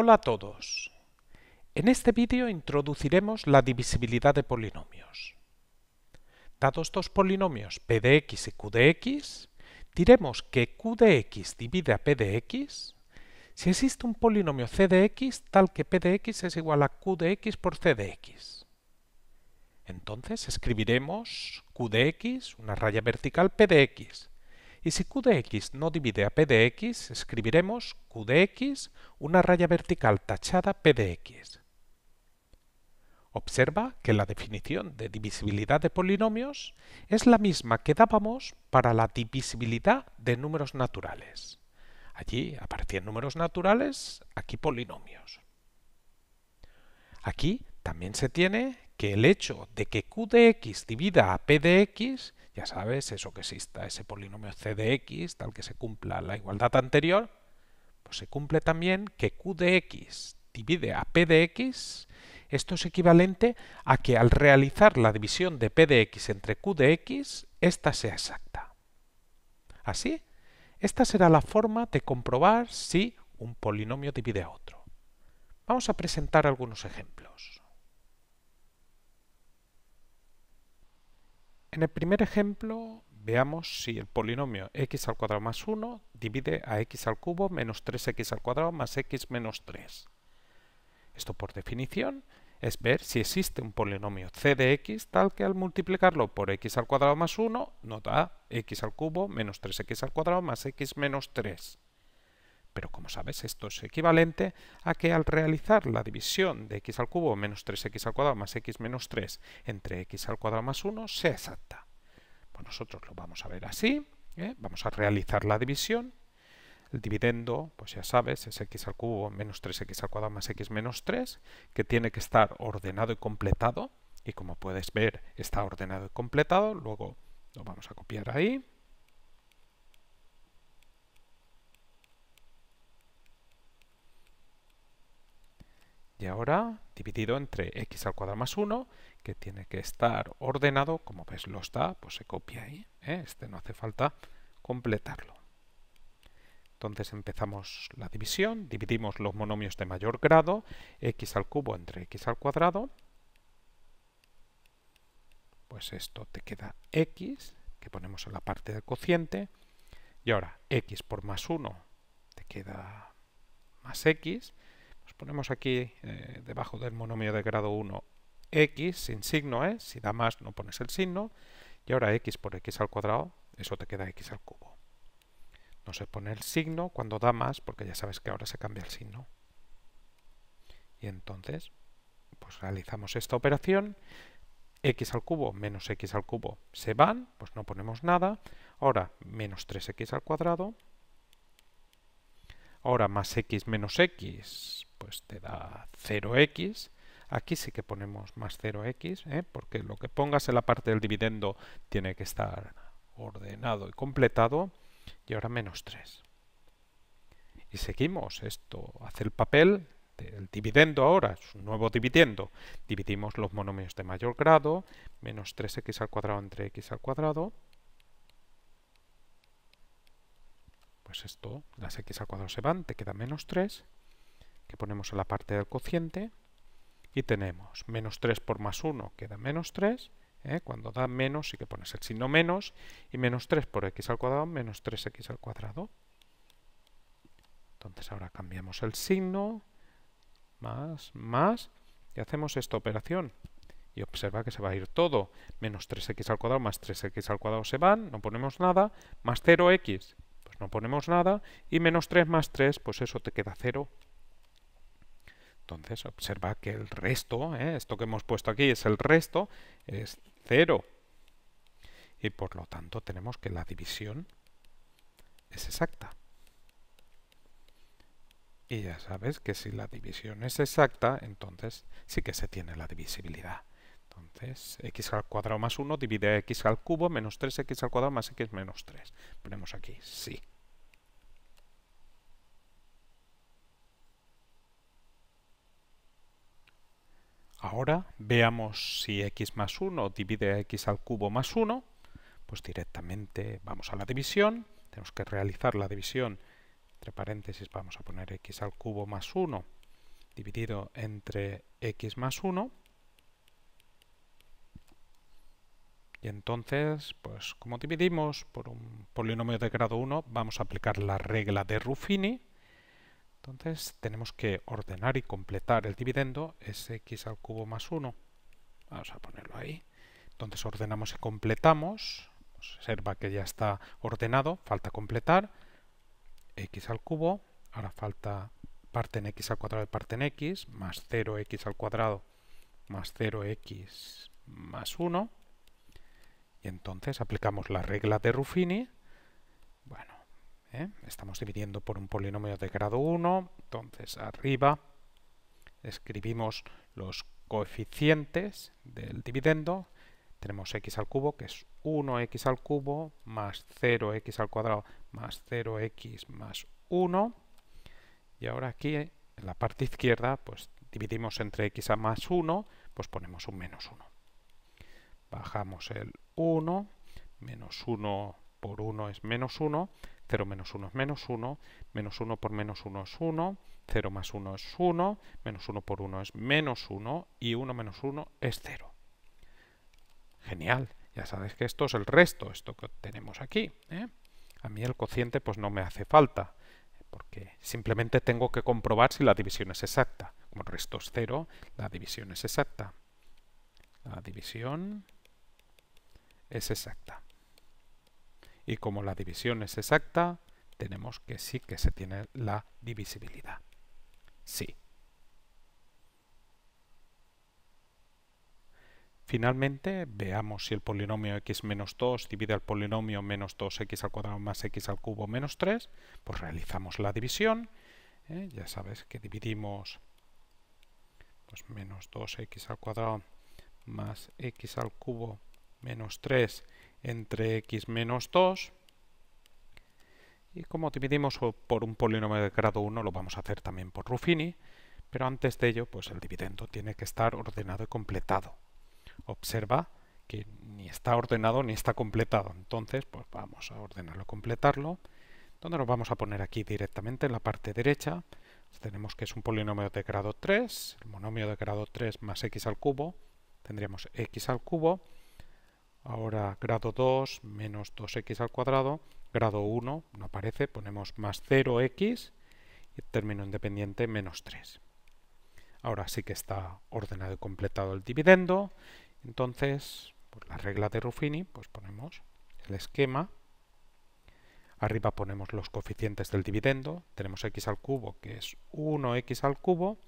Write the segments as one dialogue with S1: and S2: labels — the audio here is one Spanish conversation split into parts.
S1: Hola a todos. En este vídeo introduciremos la divisibilidad de polinomios. Dados dos polinomios p de y q de diremos que q de x divide a p de si existe un polinomio c de tal que p de es igual a q de por c de Entonces escribiremos q de x, una raya vertical, p de y si q de no divide a p escribiremos q de una raya vertical tachada p de Observa que la definición de divisibilidad de polinomios es la misma que dábamos para la divisibilidad de números naturales. Allí aparecían números naturales, aquí polinomios. Aquí también se tiene que el hecho de que q de x divida a p de ya sabes, eso que exista ese polinomio c de x, tal que se cumpla la igualdad anterior, pues se cumple también que q de x divide a p de x, esto es equivalente a que al realizar la división de p de x entre q de x, esta sea exacta. Así, esta será la forma de comprobar si un polinomio divide a otro. Vamos a presentar algunos ejemplos. En el primer ejemplo, veamos si el polinomio x al cuadrado más 1 divide a x al cubo menos 3x al cuadrado más x menos 3. Esto por definición es ver si existe un polinomio c de x tal que al multiplicarlo por x al cuadrado más 1 nos da x al cubo menos 3x al cuadrado más x menos 3. Pero como sabes, esto es equivalente a que al realizar la división de x al cubo menos 3x al cuadrado más x menos 3 entre x al cuadrado más 1 sea exacta. Pues nosotros lo vamos a ver así, ¿eh? vamos a realizar la división. El dividendo, pues ya sabes, es x al cubo menos 3x al cuadrado más x menos 3, que tiene que estar ordenado y completado. Y como puedes ver, está ordenado y completado. Luego lo vamos a copiar ahí y ahora dividido entre x al cuadrado más 1, que tiene que estar ordenado, como ves lo está, pues se copia ahí, ¿eh? este no hace falta completarlo. Entonces empezamos la división, dividimos los monomios de mayor grado, x al cubo entre x al cuadrado, pues esto te queda x, que ponemos en la parte del cociente, y ahora x por más 1 te queda más x, ponemos aquí eh, debajo del monomio de grado 1 x sin signo, ¿eh? si da más no pones el signo, y ahora x por x al cuadrado, eso te queda x al cubo. No se pone el signo cuando da más, porque ya sabes que ahora se cambia el signo. Y entonces, pues realizamos esta operación, x al cubo menos x al cubo se van, pues no ponemos nada, ahora menos 3x al cuadrado, ahora más x menos x pues te da 0x. Aquí sí que ponemos más 0x, ¿eh? porque lo que pongas en la parte del dividendo tiene que estar ordenado y completado. Y ahora menos 3. Y seguimos. Esto hace el papel del dividendo ahora, es un nuevo dividendo. Dividimos los monomios de mayor grado, menos 3x al cuadrado entre x al cuadrado. Pues esto, las x al cuadrado se van, te queda menos 3 que ponemos en la parte del cociente y tenemos menos 3 por más 1 queda menos 3. ¿eh? Cuando da menos sí que pones el signo menos y menos 3 por x al cuadrado menos 3x al cuadrado. Entonces ahora cambiamos el signo, más, más, y hacemos esta operación. Y observa que se va a ir todo. Menos 3x al cuadrado más 3x al cuadrado se van, no ponemos nada, más 0x, pues no ponemos nada, y menos 3 más 3, pues eso te queda 0. Entonces, observa que el resto, ¿eh? esto que hemos puesto aquí es el resto, es 0. Y por lo tanto tenemos que la división es exacta. Y ya sabes que si la división es exacta, entonces sí que se tiene la divisibilidad. Entonces, x al cuadrado más 1 divide x al cubo menos 3x al cuadrado más x menos 3. Ponemos aquí, sí. Ahora veamos si x más 1 divide a x al cubo más 1, pues directamente vamos a la división, tenemos que realizar la división, entre paréntesis vamos a poner x al cubo más 1 dividido entre x más 1, y entonces, pues como dividimos por un polinomio de grado 1, vamos a aplicar la regla de Ruffini, entonces tenemos que ordenar y completar el dividendo, es x al cubo más 1. Vamos a ponerlo ahí. Entonces ordenamos y completamos. Observa que ya está ordenado, falta completar. x al cubo, ahora falta parte en x al cuadrado de parte en x, más 0x al cuadrado más 0x más 1. Y entonces aplicamos la regla de Ruffini ¿eh? Estamos dividiendo por un polinomio de grado 1, entonces arriba escribimos los coeficientes del dividendo. Tenemos x al cubo, que es 1x al cubo, más 0x al cuadrado, más 0x más 1. Y ahora aquí, en la parte izquierda, pues dividimos entre x a más 1, pues ponemos un menos 1. Bajamos el 1, menos 1 por 1 es menos 1, 0 menos 1 es menos 1, menos 1 por menos 1 es 1, 0 más 1 es 1, menos 1 por 1 es menos 1 y 1 menos 1 es 0. Genial, ya sabes que esto es el resto, esto que tenemos aquí. ¿eh? A mí el cociente pues, no me hace falta, porque simplemente tengo que comprobar si la división es exacta. Como el resto es 0, la división es exacta. La división es exacta. Y como la división es exacta, tenemos que sí que se tiene la divisibilidad. Sí. Finalmente, veamos si el polinomio x menos 2 divide al polinomio menos 2x al cuadrado más x al cubo menos 3. Pues realizamos la división. ¿eh? Ya sabes que dividimos pues, menos 2x al cuadrado más x al cubo menos 3 entre x menos 2. Y como dividimos por un polinomio de grado 1, lo vamos a hacer también por Ruffini, pero antes de ello, pues el dividendo tiene que estar ordenado y completado. Observa que ni está ordenado ni está completado, entonces pues vamos a ordenarlo completarlo, donde nos vamos a poner aquí directamente en la parte derecha. Pues tenemos que es un polinomio de grado 3, el monomio de grado 3 más x al cubo, tendríamos x al cubo, ahora grado 2 menos 2x al cuadrado, grado 1 no aparece, ponemos más 0x y término independiente menos 3. Ahora sí que está ordenado y completado el dividendo, entonces por la regla de Ruffini pues ponemos el esquema, arriba ponemos los coeficientes del dividendo, tenemos x al cubo que es 1x al cubo,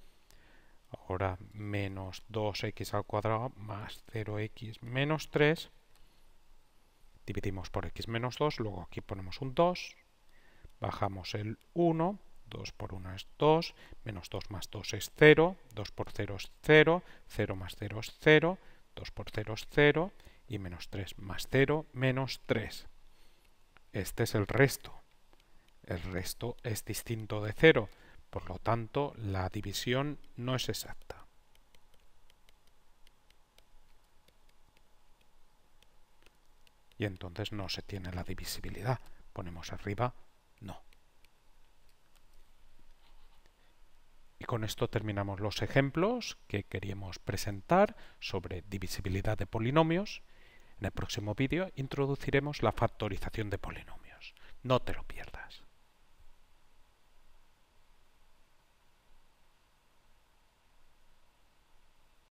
S1: ahora menos 2x al cuadrado más 0x menos 3, dividimos por x menos 2, luego aquí ponemos un 2, bajamos el 1, 2 por 1 es 2, menos 2 más 2 es 0, 2 por 0 es 0, 0 más 0 es 0, 2 por 0 es 0 y menos 3 más 0, menos 3. Este es el resto. El resto es distinto de 0, por lo tanto la división no es exacta. y entonces no se tiene la divisibilidad. Ponemos arriba no. Y con esto terminamos los ejemplos que queríamos presentar sobre divisibilidad de polinomios. En el próximo vídeo introduciremos la factorización de polinomios. No te lo pierdas.